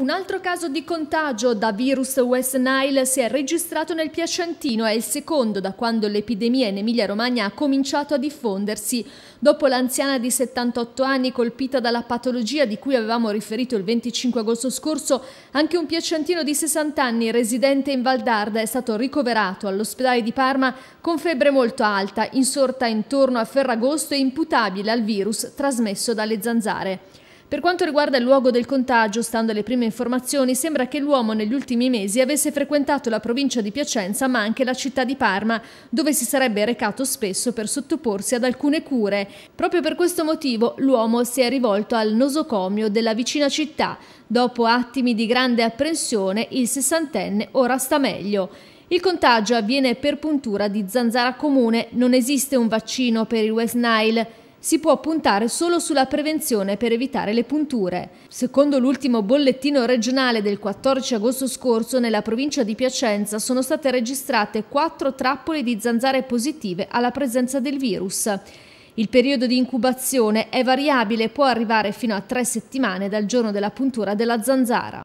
Un altro caso di contagio da virus West Nile si è registrato nel Piacentino, è il secondo da quando l'epidemia in Emilia-Romagna ha cominciato a diffondersi. Dopo l'anziana di 78 anni colpita dalla patologia di cui avevamo riferito il 25 agosto scorso, anche un piacentino di 60 anni residente in Valdarda è stato ricoverato all'ospedale di Parma con febbre molto alta, insorta intorno a Ferragosto e imputabile al virus trasmesso dalle zanzare. Per quanto riguarda il luogo del contagio, stando alle prime informazioni, sembra che l'uomo negli ultimi mesi avesse frequentato la provincia di Piacenza ma anche la città di Parma, dove si sarebbe recato spesso per sottoporsi ad alcune cure. Proprio per questo motivo l'uomo si è rivolto al nosocomio della vicina città. Dopo attimi di grande apprensione, il sessantenne ora sta meglio. Il contagio avviene per puntura di zanzara comune, non esiste un vaccino per il West Nile si può puntare solo sulla prevenzione per evitare le punture. Secondo l'ultimo bollettino regionale del 14 agosto scorso, nella provincia di Piacenza sono state registrate quattro trappole di zanzare positive alla presenza del virus. Il periodo di incubazione è variabile e può arrivare fino a tre settimane dal giorno della puntura della zanzara.